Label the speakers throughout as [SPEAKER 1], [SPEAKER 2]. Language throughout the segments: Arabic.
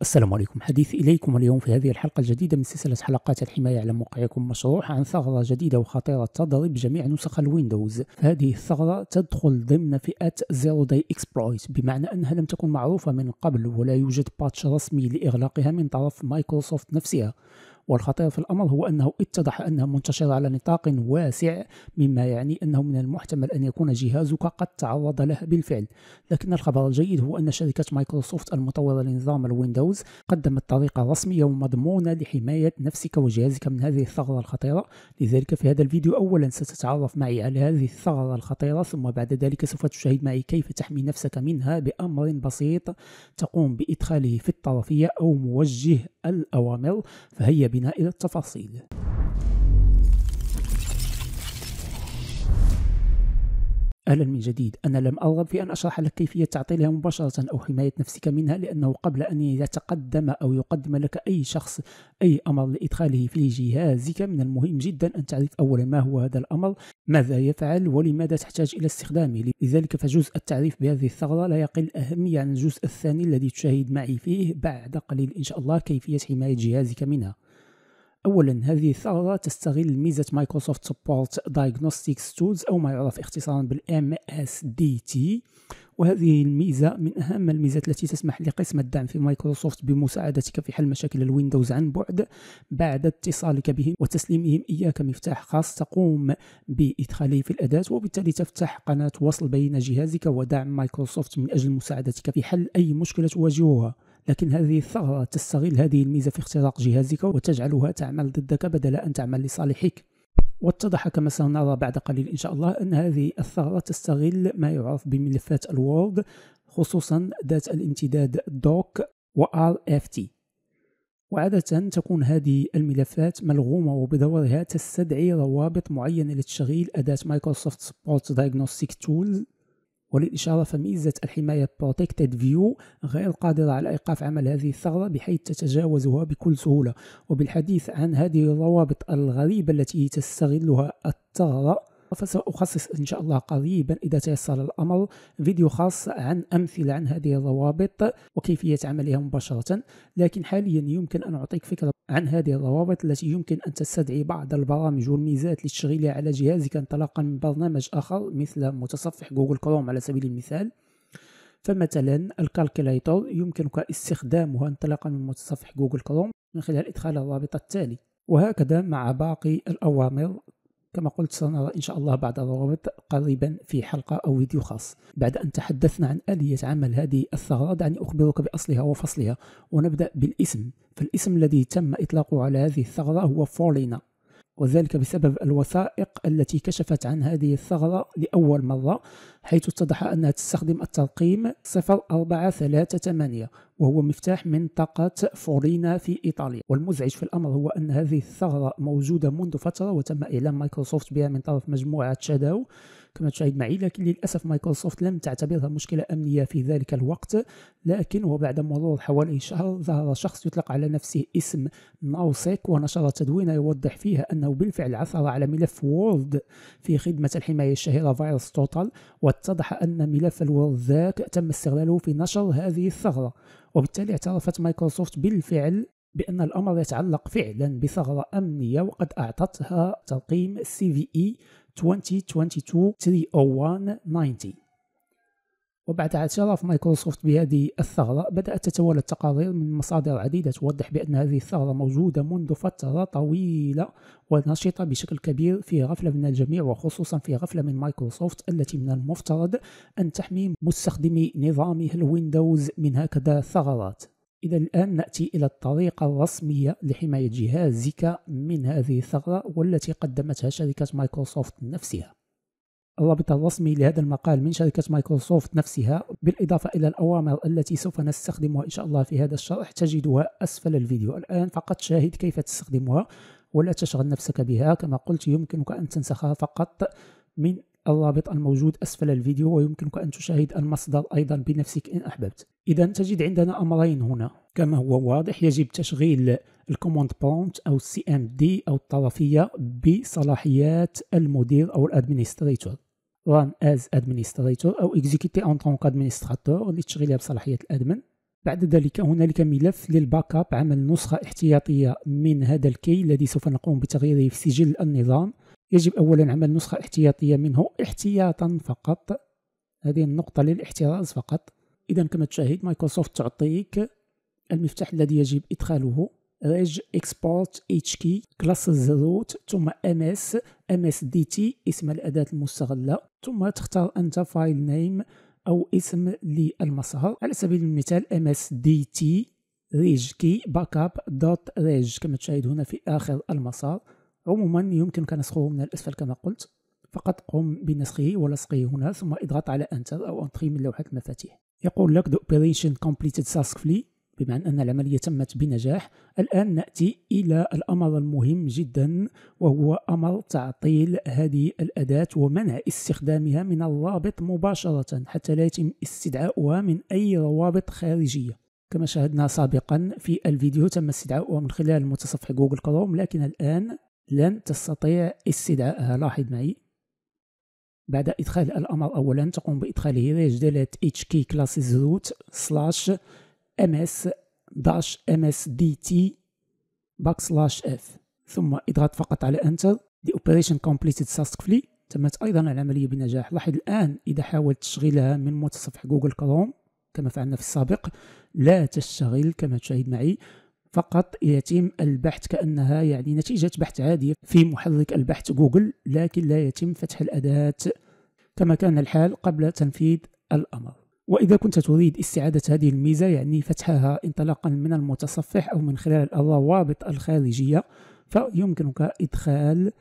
[SPEAKER 1] السلام عليكم حديث إليكم اليوم في هذه الحلقة الجديدة من سلسلة حلقات الحماية على موقعكم مشروع عن ثغرة جديدة وخطيرة تضرب جميع نسخ الويندوز فهذه الثغرة تدخل ضمن فئة Zero Day Exploit بمعنى أنها لم تكن معروفة من قبل ولا يوجد باتش رسمي لإغلاقها من طرف مايكروسوفت نفسها والخطير في الأمر هو أنه اتضح أنها منتشرة على نطاق واسع مما يعني أنه من المحتمل أن يكون جهازك قد تعرض لها بالفعل لكن الخبر الجيد هو أن شركة مايكروسوفت المطورة لنظام الويندوز قدمت طريقة رسمية ومضمونة لحماية نفسك وجهازك من هذه الثغرة الخطيرة لذلك في هذا الفيديو أولا ستتعرف معي على هذه الثغرة الخطيرة ثم بعد ذلك سوف تشاهد معي كيف تحمي نفسك منها بأمر بسيط تقوم بإدخاله في الطرفية أو موجه الأوامر فهيا بنا إلى التفاصيل أهلا من جديد أنا لم أرغب في أن أشرح لك كيفية تعطيلها مباشرة أو حماية نفسك منها لأنه قبل أن يتقدم أو يقدم لك أي شخص أي أمر لإدخاله في جهازك من المهم جدا أن تعرف أولا ما هو هذا الأمر ماذا يفعل ولماذا تحتاج إلى استخدامه لذلك فجزء التعريف بهذه الثغرة لا يقل أهمية عن الجزء الثاني الذي تشاهد معي فيه بعد قليل إن شاء الله كيفية حماية جهازك منها اولا هذه الثغره تستغل ميزه مايكروسوفت سبورت دايغنوستيكس تولز او ما يعرف اختصارا بالام اس دي تي وهذه الميزه من اهم الميزات التي تسمح لقسم الدعم في مايكروسوفت بمساعدتك في حل مشاكل الويندوز عن بعد بعد اتصالك بهم وتسليمهم اياك مفتاح خاص تقوم بادخاله في الاداه وبالتالي تفتح قناه وصل بين جهازك ودعم مايكروسوفت من اجل مساعدتك في حل اي مشكله تواجهها لكن هذه الثغرة تستغل هذه الميزة في اختراق جهازك وتجعلها تعمل ضدك بدل أن تعمل لصالحك واتضح كما سنرى بعد قليل إن شاء الله أن هذه الثغرة تستغل ما يعرف بملفات الوورد خصوصا ذات الامتداد دوك و RFT وعادة تكون هذه الملفات ملغومة وبدورها تستدعي روابط معينة لتشغيل أداة مايكروسوفت سبورت دايجنوستيك تولز وللإشارة فميزة الحماية Protected View غير قادرة على إيقاف عمل هذه الثغرة بحيث تتجاوزها بكل سهولة وبالحديث عن هذه الروابط الغريبة التي تستغلها الثغرة فسأخصص إن شاء الله قريبا إذا تيسر الأمر فيديو خاص عن أمثلة عن هذه الروابط وكيفية عملها مباشرة لكن حاليا يمكن أن أعطيك فكرة عن هذه الروابط التي يمكن أن تستدعي بعض البرامج والميزات لتشغيلها على جهازك انطلاقا من برنامج آخر مثل متصفح جوجل كروم على سبيل المثال فمثلا الكالكليتور يمكنك استخدامه انطلاقا من متصفح جوجل كروم من خلال إدخال الرابط التالي وهكذا مع باقي الأوامر كما قلت سنرى إن شاء الله بعد الروابط قريبا في حلقة أو فيديو خاص بعد أن تحدثنا عن آلية عمل هذه الثغرة دعني أخبرك بأصلها وفصلها ونبدأ بالاسم فالاسم الذي تم إطلاقه على هذه الثغرة هو فورلينا وذلك بسبب الوثائق التي كشفت عن هذه الثغرة لأول مرة حيث اتضح أنها تستخدم الترقيم 0438 وهو مفتاح منطقة فورينا في إيطاليا والمزعج في الأمر هو أن هذه الثغرة موجودة منذ فترة وتم إعلام مايكروسوفت بها من طرف مجموعة شادو كما تشاهد معي لكن للأسف مايكروسوفت لم تعتبرها مشكلة أمنية في ذلك الوقت لكن وبعد مرور حوالي شهر ظهر شخص يطلق على نفسه اسم ناوسيك ونشر تدوينة يوضح فيها أنه بالفعل عثر على ملف وورد في خدمة الحماية الشهيرة فيروس توتال واتضح أن ملف الوورد ذاك تم استغلاله في نشر هذه الثغرة وبالتالي اعترفت مايكروسوفت بالفعل بأن الأمر يتعلق فعلا بثغرة أمنية وقد أعطتها ترقيم سي في إي e 2022 30190 وبعد اعتراف مايكروسوفت بهذه الثغرة بدأت تتوالى التقارير من مصادر عديدة توضح بأن هذه الثغرة موجودة منذ فترة طويلة ونشطة بشكل كبير في غفلة من الجميع وخصوصا في غفلة من مايكروسوفت التي من المفترض أن تحمي مستخدمي نظامها الويندوز من هكذا ثغرات إذا الآن نأتي إلى الطريقة الرسمية لحماية جهازك من هذه الثغرة والتي قدمتها شركة مايكروسوفت نفسها الرابط الرسمي لهذا المقال من شركة مايكروسوفت نفسها بالإضافة إلى الأوامر التي سوف نستخدمها إن شاء الله في هذا الشرح تجدها أسفل الفيديو الآن فقط شاهد كيف تستخدمها ولا تشغل نفسك بها كما قلت يمكنك أن تنسخها فقط من الرابط الموجود أسفل الفيديو ويمكنك أن تشاهد المصدر أيضا بنفسك إن أحببت إذا تجد عندنا أمرين هنا كما هو واضح يجب تشغيل الكوموند برومبت أو السي ام دي أو الطرفية بصلاحيات المدير أو الأدمينستريتور run as administrator أو execute en tant qu'administrator لتشغيلها بصلاحيات الأدمن بعد ذلك هنالك ملف للباك اب عمل نسخة احتياطية من هذا الكي الذي سوف نقوم بتغييره في سجل النظام يجب أولا عمل نسخة احتياطية منه احتياطا فقط هذه النقطة للاحتراز فقط إذا كما تشاهد مايكروسوفت تعطيك المفتاح الذي يجب إدخاله ريج اكسبورت اتش كي كلاس زروت ثم ام اس ام اس دي تي اسم الأداة المستغلة ثم تختار أنت فايل نيم أو اسم للمسار على سبيل المثال ام اس دي تي ريج كي باك اب دوت ريج كما تشاهد هنا في آخر المسار عموما يمكنك نسخه من الأسفل كما قلت فقط قم بنسخه ولصقه هنا ثم اضغط على انتر او انتري من لوحة المفاتيح يقول لك the operation completed successfully بمعنى أن العملية تمت بنجاح الآن نأتي إلى الأمر المهم جدا وهو أمر تعطيل هذه الأداة ومنع استخدامها من الرابط مباشرة حتى لا يتم استدعاؤها من أي روابط خارجية كما شاهدنا سابقا في الفيديو تم استدعاؤها من خلال متصفح جوجل كروم لكن الآن لن تستطيع استدعائها لاحظ معي بعد إدخال الأمر أولا تقوم بإدخاله ام اس classes root slash ms dash باك backslash f ثم إضغط فقط على Enter The operation completed successfully تمت أيضا العملية بنجاح لاحظ الآن إذا حاولت تشغيلها من متصفح جوجل كروم كما فعلنا في السابق لا تشتغل كما تشاهد معي فقط يتم البحث كأنها يعني نتيجة بحث عادية في محرك البحث جوجل لكن لا يتم فتح الأداة كما كان الحال قبل تنفيذ الأمر وإذا كنت تريد استعادة هذه الميزة يعني فتحها انطلاقا من المتصفح أو من خلال الروابط الخارجية فيمكنك إدخال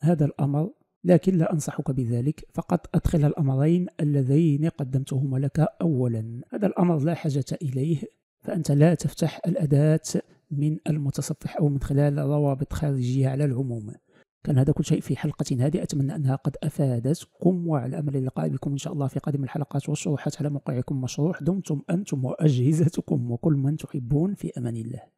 [SPEAKER 1] هذا الأمر لكن لا أنصحك بذلك فقط أدخل الأمرين اللذين قدمتهما لك أولا هذا الأمر لا حاجة إليه فأنت لا تفتح الأداة من المتصفح أو من خلال روابط خارجية على العموم كان هذا كل شيء في حلقة هذه أتمنى أنها قد أفادتكم وعلى أمل اللقاء بكم إن شاء الله في قادم الحلقات والشروحات على موقعكم مشروح دمتم أنتم وأجهزتكم وكل من تحبون في أمان الله